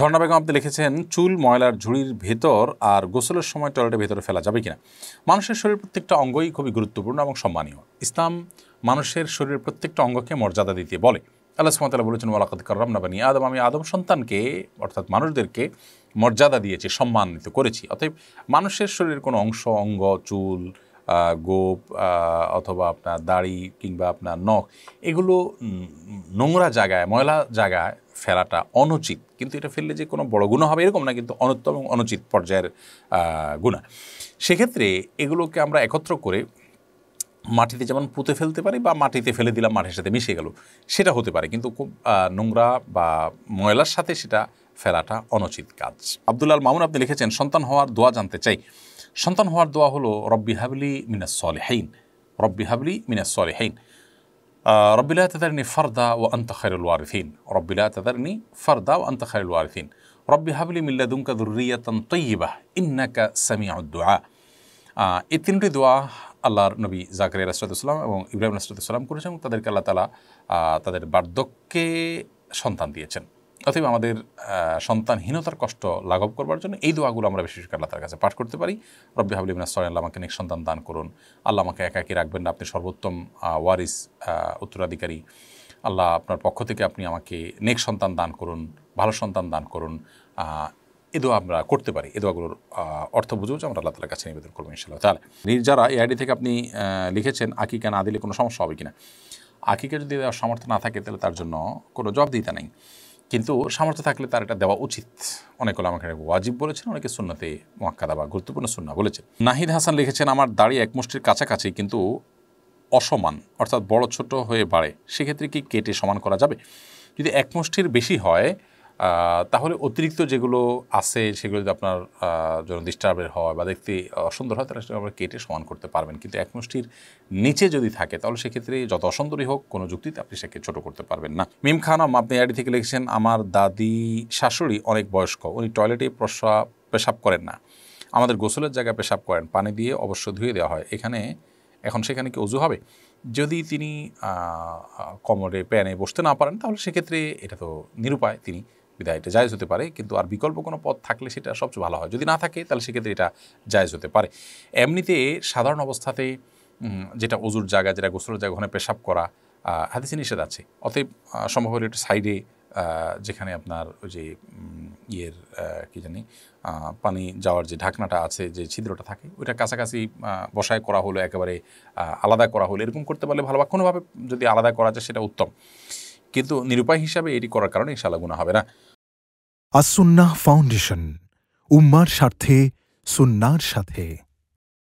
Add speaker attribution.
Speaker 1: ঝর্ণা বেগম আপনি লিখেছেন চুল ময়লার ঝুড়ির ভেতর আর গোসলের সময় টয়লেটের ভেতরে ফেলা যাবে কিনা মানুষের শরীর প্রত্যেকটা অঙ্গই খুবই গুরুত্বপূর্ণ এবং সম্মানীয় ইসলাম মানুষের শরীরের প্রত্যেকটা অঙ্গকে মর্যাদা দিতে বলে আল্লাহ সুমতাল্লাহ বলেছেন ওয়ালাকাত করলাম না নাবানী আদম আমি আদম সন্তানকে অর্থাৎ মানুষদেরকে মর্যাদা দিয়েছি সম্মানিত করেছি অতএব মানুষের শরীরের কোনো অংশ অঙ্গ চুল গোপ অথবা আপনার দাড়ি কিংবা আপনার নখ এগুলো নোংরা জায়গায় ময়লা জায়গায় ফেলাটা অনুচিত কিন্তু এটা ফেললে যে কোনো বড় গুণা হবে এরকম না কিন্তু অনুত্তম এবং অনুচিত পর্যায়ের গুণা সেক্ষেত্রে এগুলোকে আমরা একত্র করে মাটিতে যেমন পুঁতে ফেলতে পারি বা মাটিতে ফেলে দিলাম মাটির সাথে মিশে গেল সেটা হতে পারে কিন্তু খুব নোংরা বা ময়লার সাথে সেটা ফেলাটা অনুচিত কাজ আবদুল্লাল মামুন আপনি লিখেছেন সন্তান হওয়ার দোয়া জানতে চাই সন্তান হওয়ার দোয়া হলো রব্বি হাবলি মিনাস সলিহীন রব্বি হাবলি মিনাস সলিহীন রব্বিলা তাদারনি ফারদা ও আন্ত খায়রুল ওয়ারিফিন রব্বিলা তাদারনি ফারদা ও আন্ত খায়রুল ওয়ারিফিন রব্বি হাবলি মিল্লাদুমকা দুর্রিয়াতন তৈবাহ ইন্নাকা সামিউদ্দোয়া এই তিনটি দোয়া আল্লাহর নবী জাকরিয়া রাসুলাম এবং ইব্রাহিম রাসুলাম করেছেন এবং তাদেরকে আল্লাহ তালা তাদের বার্ধক্যে সন্তান দিয়েছেন অথবা আমাদের সন্তানহীনতার কষ্ট লাঘব করবার জন্য এই দোয়াগুলো আমরা বিশেষ করে আল্লাহ কাছে পাঠ করতে পারি রব্বি হাবলি ইবিনা সরেন আল্লাহ আমাকে নেক্সট সন্তান দান করুন আল্লাহ আমাকে একাকি রাখবেন না আপনি সর্বোত্তম ওয়ারিস উত্তরাধিকারী আল্লাহ আপনার পক্ষ থেকে আপনি আমাকে নেক সন্তান দান করুন ভালো সন্তান দান করুন এ দোয়া আমরা করতে পারি এ দোয়াগুলোর অর্থ বুঝবো যে আমরা আল্লাহ তালার কাছে নিবেদন করবো ইনশাল্লাহ তাহলে যারা এই আইডি থেকে আপনি লিখেছেন আকিকা না দিলে কোনো সমস্যা হবে কিনা আকিকা যদি সামর্থ্য না থাকে তাহলে তার জন্য কোনো দিতে নেই কিন্তু সামর্থ্য থাকলে তার এটা দেওয়া উচিত অনেক আমাকে ওয়াজিব বলেছেন অনেকে সুন্নাতে মোয়াক্কাদা বা গুরুত্বপূর্ণ শূন্য বলেছেন নাহিদ হাসান লিখেছেন আমার দাড়ি এক মুষ্টির কাছাকাছি কিন্তু অসমান অর্থাৎ বড় ছোট হয়ে বাড়ে সেক্ষেত্রে কি কেটে সমান করা যাবে যদি এক মুষ্টির বেশি হয় তাহলে অতিরিক্ত যেগুলো আছে সেগুলো যদি আপনার জন্য ডিস্টার্বের হয় বা দেখতে অসুন্দর হয় তাহলে সেটা আমরা কেটে সমান করতে পারবেন কিন্তু এক মুষ্টির নিচে যদি থাকে তাহলে সেক্ষেত্রে যত অসুন্দরই হোক কোনো যুক্তিতে আপনি সেকে ছোট করতে পারবেন না মিম খান আপনি আইডি থেকে লিখেছেন আমার দাদি শাশুড়ি অনেক বয়স্ক উনি টয়লেটে প্রস্রাব পেশাব করেন না আমাদের গোসলের জায়গায় পেশাব করেন পানি দিয়ে অবশ্য ধুয়ে দেওয়া হয় এখানে এখন সেখানে কি অজু হবে যদি তিনি কমরে প্যানে বসতে না পারেন তাহলে সেক্ষেত্রে এটা তো নিরুপায় তিনি বিদায়টা এটা জায়জ হতে পারে কিন্তু আর বিকল্প কোনো পথ থাকলে সেটা সবচেয়ে ভালো হয় যদি না থাকে তাহলে সেক্ষেত্রে এটা জায়জ হতে পারে এমনিতে সাধারণ অবস্থাতে যেটা অজুর জায়গা যেটা গোসলের জায়গা ওখানে পেশাব করা হাদিসে নিষেধ আছে অতএব সম্ভব হলে একটু সাইডে যেখানে আপনার ওই যে ইয়ের কী জানি পানি যাওয়ার যে ঢাকনাটা আছে যে ছিদ্রটা থাকে ওইটা কাছাকাছি বসায় করা হলো একেবারে আলাদা করা হলো এরকম করতে পারলে ভালো বা কোনোভাবে যদি আলাদা করা যায় সেটা উত্তম কিন্তু নিরুপায় হিসাবে এটি করার কারণে ইনশাল্লাহ গুণা হবে না আসুন্না ফাউন্ডেশন উম্মার স্বার্থে সুন্নার সাথে